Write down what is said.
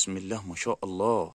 بسم الله ما شاء الله